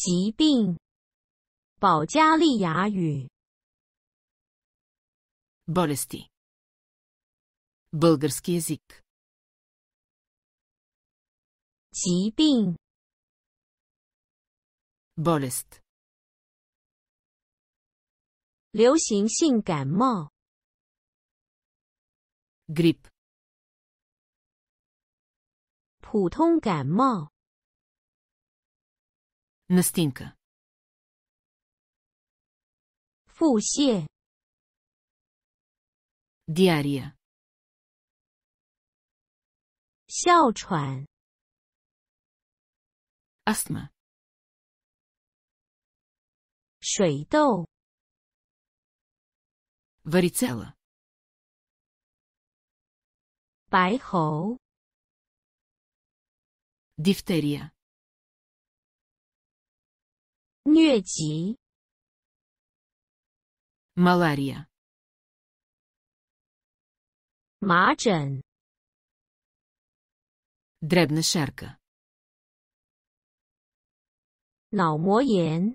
疾病，保加利亚语，болести，български език，疾病，болест，流行性感冒，грип，普通感冒。Настинка. Фусе. Диария. Сяочуан. Астма. Шуэйдоу. Варицела. Байхоу. Дифтерия. 疟疾 Малария. Ма Чен. Дребна шарка. Наумоен.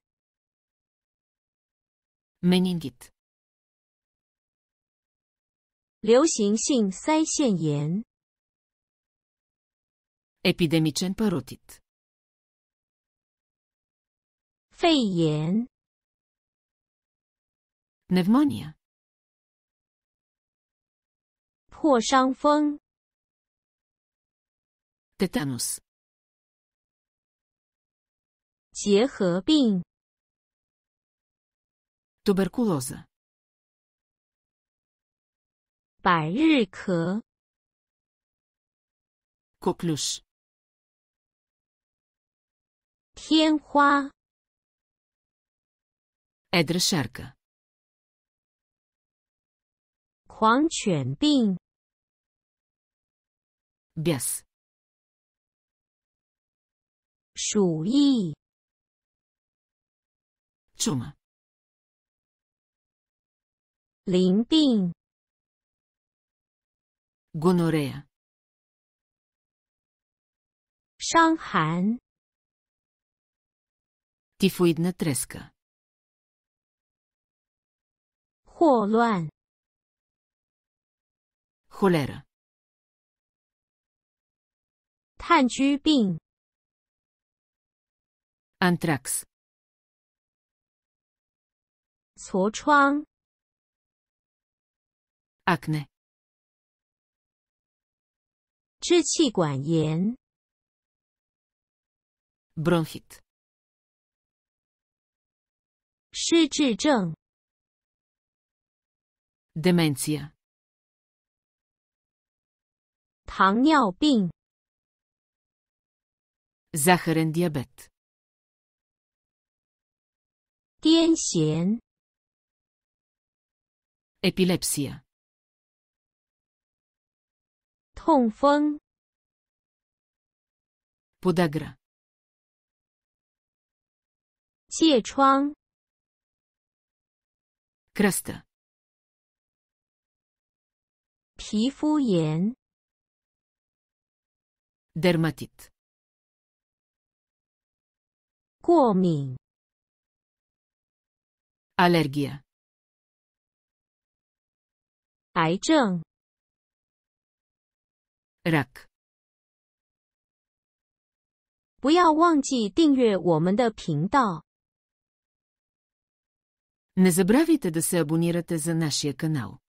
Менингит. 流行性腮腺炎 Епидемичен паротит 肺炎 p n e u m o n i a 破伤风，tetanus，结核病 t u b e r c u l o s i 百日咳 c o c l u s 天花。埃德舍尔克，狂犬病，病，鼠疫，虫，淋病，gonorea，伤寒，tyfoidna treska。霍乱，霍乱，炭疽病，anthrax，痤疮，acne，支气管炎 b r o n c h i t 失智症。Деменция. 糖尿病 Захарен диабет. 癫痫 Епилепсия. 痛风 Подагра. 疥疮 Кръста. 皮肤炎，dermatitis；过敏，allergia；癌症 r a c k 不要忘记订阅我们的频道。Не забравите да се абонирате за нашия канал.